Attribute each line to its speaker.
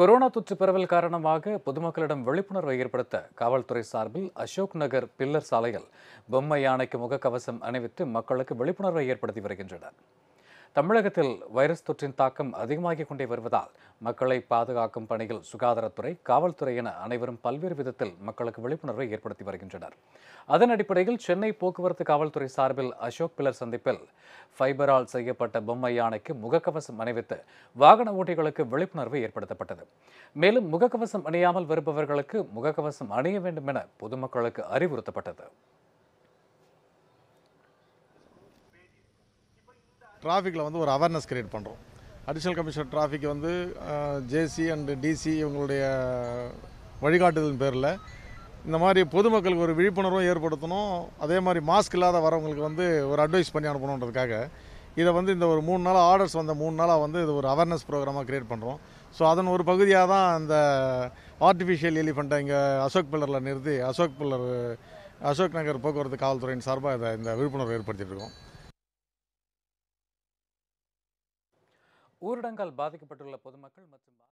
Speaker 1: corona தொற்று பரவல் காரணமாக பொதுமக்களிடம் விழிப்புணர்வை ஏற்படுத்த காவல்துறை சார்பில் அசோக் நகர் பில்லர் சாலையில் பொம்மை யானைக்கு முகக்கவசம் அணிவித்து மக்களுக்கு விழிப்புணர்வை ஏற்படுத்தி வருகின்றனர் தமிழகத்தில் வைரஸ் தொற்றின் தாக்கம் அதிகமாகிக் கொண்டே வருவதால் மக்களை பாதுகாக்கும் பணியில் சுகாதாரத்துறை காவல்துறை என அனைவரும் பல்வேறு விதத்தில் மக்களுக்கு விழிப்புணர்வை ஏற்படுத்தி வருகின்றனர் அதன் அடிப்படையில் சென்னை போக்குவரத்து காவல்துறை சார்பில் அசோக் பில்லர் சந்திப்பில் ஃபைபரால் செய்யப்பட்ட பொம்மை யானைக்கு முகக்கவசம் அணிவித்து வாகன ஓட்டிகளுக்கு விழிப்புணர்வு ஏற்படுத்தப்பட்டது மேலும் முகக்கவசம் அணியாமல் வருபவர்களுக்கு முகக்கவசம் அணிய வேண்டும் என பொதுமக்களுக்கு
Speaker 2: அறிவுறுத்தப்பட்டது டிராஃபிக்கில் வந்து ஒரு அவேர்னஸ் கிரியேட் பண்ணுறோம் அடிஷ்னல் கமிஷனர் டிராஃபிக் வந்து ஜேசி அண்டு டிசி இவங்களுடைய வழிகாட்டுதலின் பேரில் இந்த மாதிரி பொதுமக்களுக்கு ஒரு விழிப்புணர்வும் ஏற்படுத்தணும் அதே மாதிரி மாஸ்க் இல்லாத வரவங்களுக்கு வந்து ஒரு அட்வைஸ் பண்ணி அனுப்பணுன்றதுக்காக இதை வந்து இந்த ஒரு மூணு நாளாக ஆர்டர்ஸ் வந்த மூணு நாளாக வந்து இது ஒரு அவேர்னஸ் ப்ரோக்ராமாக க்ரியேட் பண்ணுறோம் ஸோ அதன் ஒரு பகுதியாக தான் அந்த ஆர்டிஃபிஷியல் எலிஃபண்ட்டை இங்கே அசோக் பில்லரில் நிறுத்தி அசோக் பில்லர் அசோக் நகர் போக்குவரத்து காவல்துறையின் சார்பாக இதை இந்த விழிப்புணர்வு ஏற்படுத்திட்டு இருக்கோம்
Speaker 1: ஊரடங்கால் பாதிக்கப்பட்டுள்ள பொதுமக்கள் மற்றும்